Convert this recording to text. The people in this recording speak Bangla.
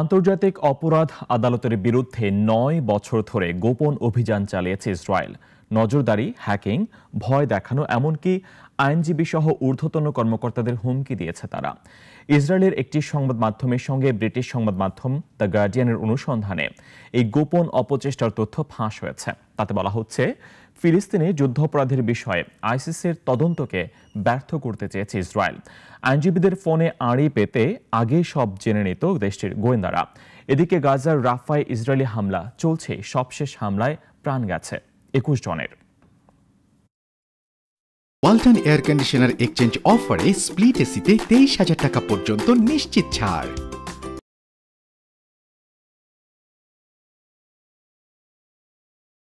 আন্তর্জাতিক অপরাধ আদালতের বিরুদ্ধে নয় বছর ধরে গোপন অভিযান চালিয়েছে ইসরায়েল নজরদারি হ্যাকিং ভয় দেখানো এমনকি আইনজীবী সহ ঊর্ধ্বতন কর্মকর্তাদের হুমকি দিয়েছে তারা ইসরায়েলের একটি সংবাদ মাধ্যমের সঙ্গে ব্রিটিশ সংবাদ মাধ্যম দ্য গার্ডিয়ানের অনুসন্ধানে এই গোপন অপচেষ্টার তথ্য ফাঁস হয়েছে তাতে বলা হচ্ছে ফিলিস্তিনে যুদ্ধাপরাধের বিষয়ে আইসিসির তদন্তকে ব্যর্থ করতে চেয়েছে ইসরায়েল আইনজীবীদের ফোনে আড়ি পেতে আগে সব জেনে নিত দেশটির গোয়েন্দারা এদিকে গাজার রাফায় ইসরায়েলি হামলা চলছে সবশেষ হামলায় প্রাণ গেছে একুশ জনের ওয়ালটন এয়ার কন্ডিশনার এক্সচেঞ্জ অফারে স্প্লিট এসিতে তেইশ হাজার টাকা পর্যন্ত নিশ্চিত ছাড়